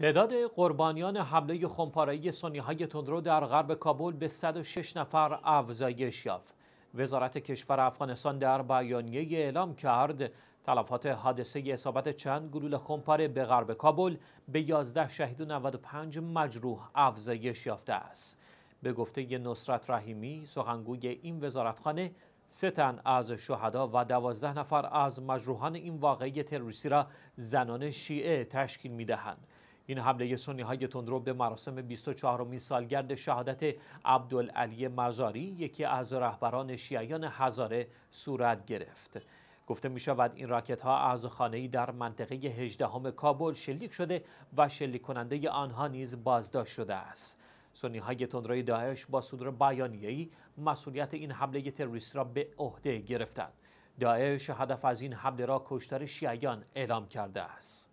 تعداد قربانیان حمله خمپارایی سنی های تندرو در غرب کابل به 106 نفر افزایش یافت. وزارت کشور افغانستان در بیانیه اعلام کرد تلفات حادثه اصابت چند گلوله خمپاره به غرب کابل به 11 شهید و 95 مجروح افزایش یافته است. به گفته نصرت رحیمی سخنگوی این وزارتخانه سه تن از شهدا و دوازده نفر از مجروحان این واقعی تروریستی را زنان شیعه تشکیل میدهند. این حمله سنی های تندرو به مراسم 24 سالگرد شهادت عبدالعلی مزاری یکی از رهبران شیعیان هزاره صورت گرفت گفته می شود این راکت ها از خانه در منطقه 18 کابل شلیک شده و شلیک کننده آنها نیز بازداشت شده است سنی های تندروی داعش با صدور بیانیه‌ای مسئولیت این حمله تروریست را به عهده گرفتند داعش هدف از این حمله را کشتار شیعیان اعلام کرده است